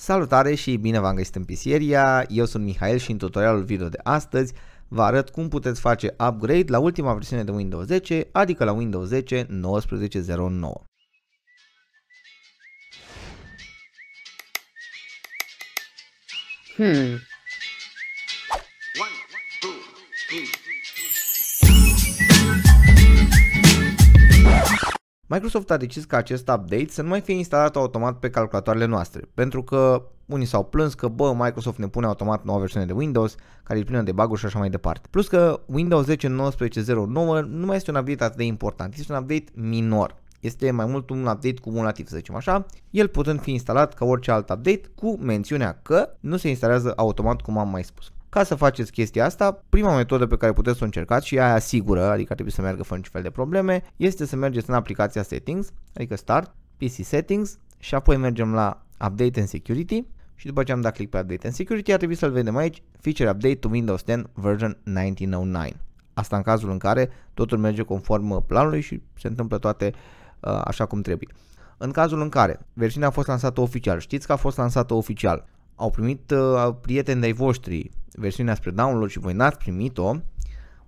Salutare și bine v-am găsit în Pisieria, eu sunt Mihail și în tutorialul video de astăzi vă arăt cum puteți face upgrade la ultima versiune de Windows 10, adică la Windows 10 19.09. Hmm. One, two, three. Microsoft a decis ca acest update să nu mai fie instalat automat pe calculatoarele noastre, pentru că unii s-au plâns că bă, Microsoft ne pune automat noua versiune de Windows, care e plină de bug și așa mai departe. Plus că Windows 10 19.09 nu mai este un update atât de important, este un update minor. Este mai mult un update cumulativ, să zicem așa, el putând fi instalat ca orice alt update cu mențiunea că nu se instalează automat, cum am mai spus. Ca să faceți chestia asta, prima metodă pe care puteți să o încercați și aia sigură, adică trebuie să meargă fără niciun fel de probleme, este să mergeți în aplicația Settings, adică Start, PC Settings și apoi mergem la Update and Security și după ce am dat click pe Update and Security ar trebui să-l vedem aici, Feature Update to Windows 10 version 1909. Asta în cazul în care totul merge conform planului și se întâmplă toate uh, așa cum trebuie. În cazul în care versiunea a fost lansată oficial, știți că a fost lansată oficial, au primit uh, prieteni de-ai voștri, versiunea spre download și voi n-ați primit-o,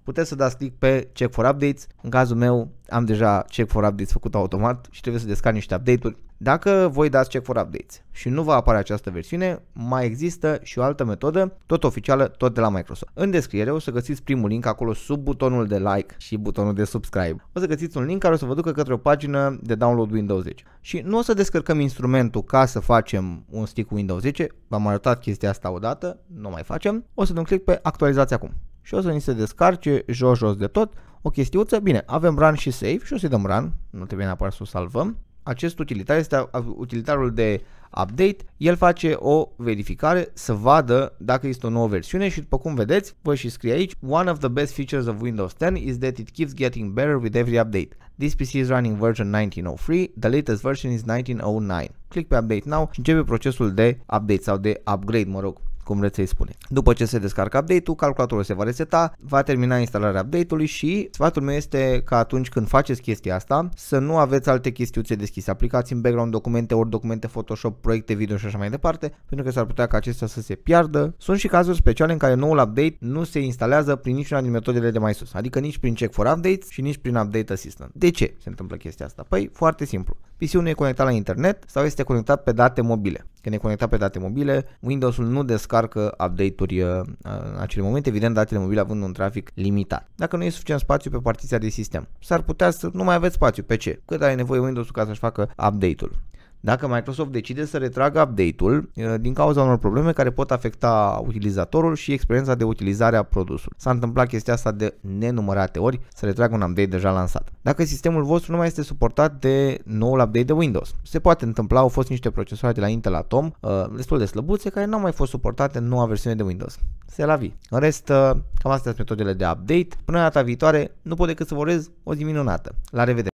puteți să dați click pe check for updates. În cazul meu am deja check for updates făcut automat și trebuie să descarc niște update-uri dacă voi dați check for updates și nu va apare această versiune, mai există și o altă metodă, tot oficială, tot de la Microsoft. În descriere o să găsiți primul link acolo sub butonul de like și butonul de subscribe. O să găsiți un link care o să vă ducă către o pagină de download Windows 10. Și nu o să descărcăm instrumentul ca să facem un stick cu Windows 10, v-am arătat chestia asta odată, nu mai facem. O să dăm click pe actualizați acum și o să ni se descarce jos jos de tot o chestiuță. Bine, avem run și save și o să-i dăm run, nu trebuie neapărat să o salvăm acest utilitar este utilitarul de update, el face o verificare să vadă dacă este o nouă versiune și după cum vedeți, voi și scrie aici One of the best features of Windows 10 is that it keeps getting better with every update. This PC is running version 1903, the latest version is 1909. Click pe Update Now și începe procesul de update sau de upgrade, mă rog cum vreți să-i spune. După ce se descarcă update-ul, calculatorul se va reseta, va termina instalarea update-ului și sfatul meu este că atunci când faceți chestia asta, să nu aveți alte chestiuțe deschise, aplicați în background documente, ori documente Photoshop, proiecte video și așa mai departe, pentru că s-ar putea ca acestea să se piardă. Sunt și cazuri speciale în care noul update nu se instalează prin niciuna din metodele de mai sus, adică nici prin check for updates și nici prin update assistant. De ce se întâmplă chestia asta? Păi foarte simplu. PC-ul nu e conectat la internet sau este conectat pe date mobile. Când e conectat pe date mobile, Windows-ul nu descarcă update-uri uh, în acel moment, evident datele mobile având un trafic limitat. Dacă nu e suficient spațiu pe partiția de sistem, s-ar putea să nu mai aveți spațiu pe ce, cât are nevoie Windows-ul ca să-și facă update-ul dacă Microsoft decide să retragă update-ul uh, din cauza unor probleme care pot afecta utilizatorul și experiența de utilizare a produsului. S-a întâmplat chestia asta de nenumărate ori să retragă un update deja lansat. Dacă sistemul vostru nu mai este suportat de noul update de Windows, se poate întâmpla, au fost niște procesoare de la Intel Atom, uh, destul de slăbuțe, care nu au mai fost suportate în noua versiune de Windows. Se la vi. În rest, uh, cam astea sunt metodele de update. Până data viitoare, nu pot decât să vă o zi minunată. La revedere!